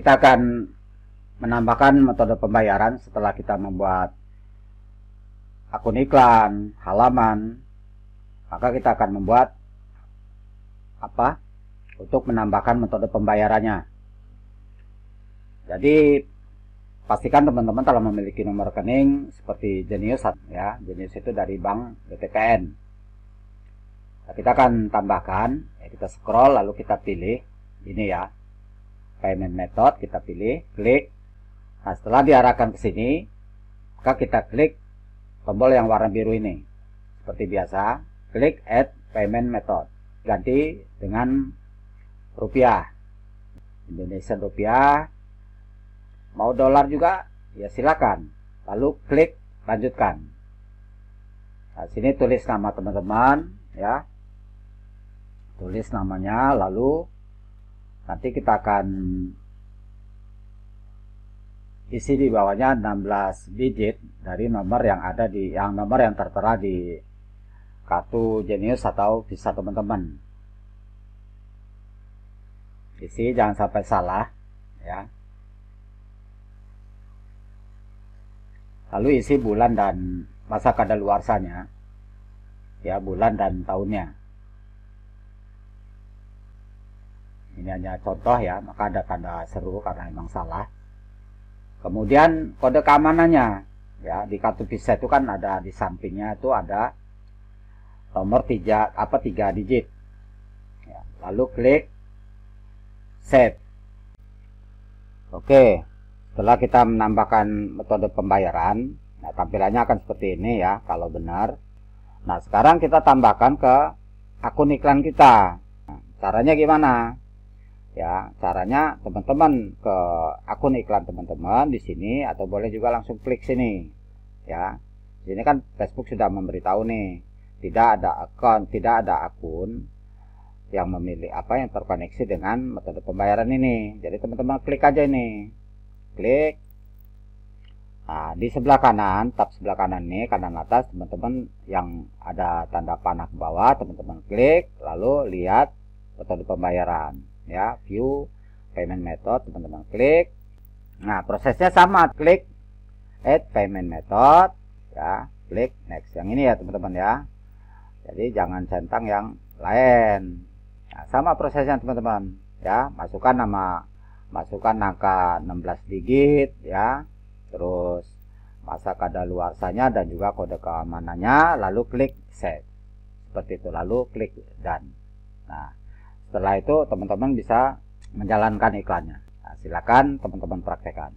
Kita akan menambahkan metode pembayaran setelah kita membuat akun iklan, halaman, maka kita akan membuat apa untuk menambahkan metode pembayarannya. Jadi pastikan teman-teman telah memiliki nomor rekening seperti jeniusan ya. jenius itu dari bank BTPN. Nah, kita akan tambahkan, ya, kita scroll lalu kita pilih ini ya payment method kita pilih klik nah setelah diarahkan ke sini maka kita klik tombol yang warna biru ini seperti biasa klik add payment method ganti dengan rupiah Indonesia rupiah mau dolar juga ya silakan lalu klik lanjutkan nah, sini tulis nama teman-teman ya tulis namanya lalu nanti kita akan isi di bawahnya 16 digit dari nomor yang ada di yang nomor yang tertera di kartu jenius atau bisa teman-teman isi jangan sampai salah ya lalu isi bulan dan masa kadaluarsanya ya bulan dan tahunnya Ini hanya contoh ya, maka ada tanda seru karena memang salah. Kemudian kode keamanannya, ya di kartu visa itu kan ada di sampingnya itu ada nomor tiga apa tiga digit. Ya, lalu klik set. Oke, setelah kita menambahkan metode pembayaran, nah tampilannya akan seperti ini ya kalau benar. Nah sekarang kita tambahkan ke akun iklan kita. Nah, caranya gimana? ya caranya teman-teman ke akun iklan teman-teman di sini atau boleh juga langsung klik sini ya di sini kan Facebook sudah memberitahu nih tidak ada akun tidak ada akun yang memilih apa yang terkoneksi dengan metode pembayaran ini jadi teman-teman klik aja ini klik Nah, di sebelah kanan, tab sebelah kanan ini kanan atas, teman-teman yang ada tanda panah ke bawah, teman-teman klik, lalu lihat metode pembayaran ya view payment method teman-teman klik nah prosesnya sama klik add payment method ya klik next yang ini ya teman-teman ya jadi jangan centang yang lain nah, sama prosesnya teman-teman ya masukkan nama masukkan angka 16 digit ya terus masa kadaluarsanya dan juga kode keamanannya lalu klik save seperti itu lalu klik dan nah setelah itu teman-teman bisa menjalankan iklannya. Nah, silakan teman-teman praktekkan.